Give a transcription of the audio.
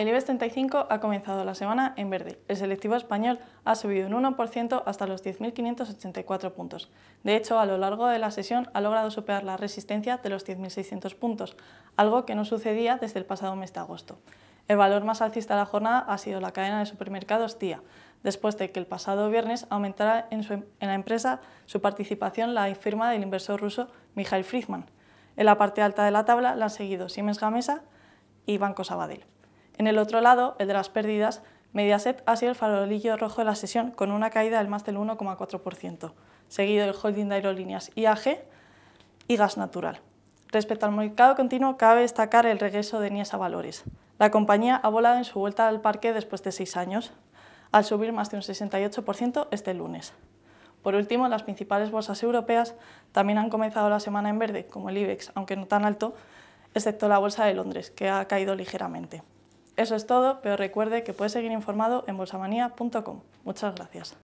El IBEX 35 ha comenzado la semana en verde. El selectivo español ha subido un 1% hasta los 10.584 puntos. De hecho, a lo largo de la sesión ha logrado superar la resistencia de los 10.600 puntos, algo que no sucedía desde el pasado mes de agosto. El valor más alcista de la jornada ha sido la cadena de supermercados TIA, después de que el pasado viernes aumentara em-, en, la empresa su participación la firma del inversor ruso Mikhail Friedman. En la parte alta de la tabla la han seguido Siemens Gamesa y Banco Sabadell. En el otro lado, el de las pérdidas, Mediaset ha sido el farolillo rojo de la sesión, con una caída del más del 1,4%, seguido del holding de aerolíneas IAG y gas natural. Respecto al mercado continuo, cabe destacar el regreso de Niesa Valores. La compañía ha volado en su vuelta al parque después de seis años, al subir más de un 68% este lunes. Por último, las principales bolsas europeas también han comenzado la semana en verde, como el IBEX, aunque no tan alto, excepto la bolsa de Londres, que ha caído ligeramente. Eso es todo, pero recuerde que puede seguir informado en bolsamanía.com. Muchas gracias.